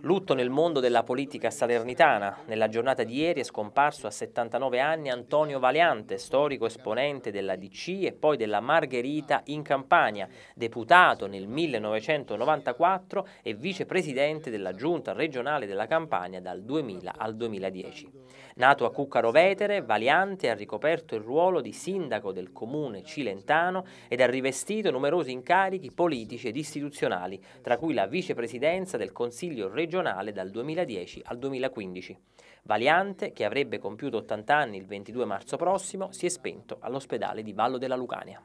Lutto nel mondo della politica salernitana. Nella giornata di ieri è scomparso a 79 anni Antonio Valiante, storico esponente della DC e poi della Margherita in Campania, deputato nel 1994 e vicepresidente della giunta regionale della Campania dal 2000 al 2010. Nato a Cuccaro Vetere, Valiante ha ricoperto il ruolo di sindaco del comune cilentano ed ha rivestito numerosi incarichi politici ed istituzionali, tra cui la vicepresidenza presidenza del Consiglio regionale dal 2010 al 2015. Valiante, che avrebbe compiuto 80 anni il 22 marzo prossimo, si è spento all'ospedale di Vallo della Lucania.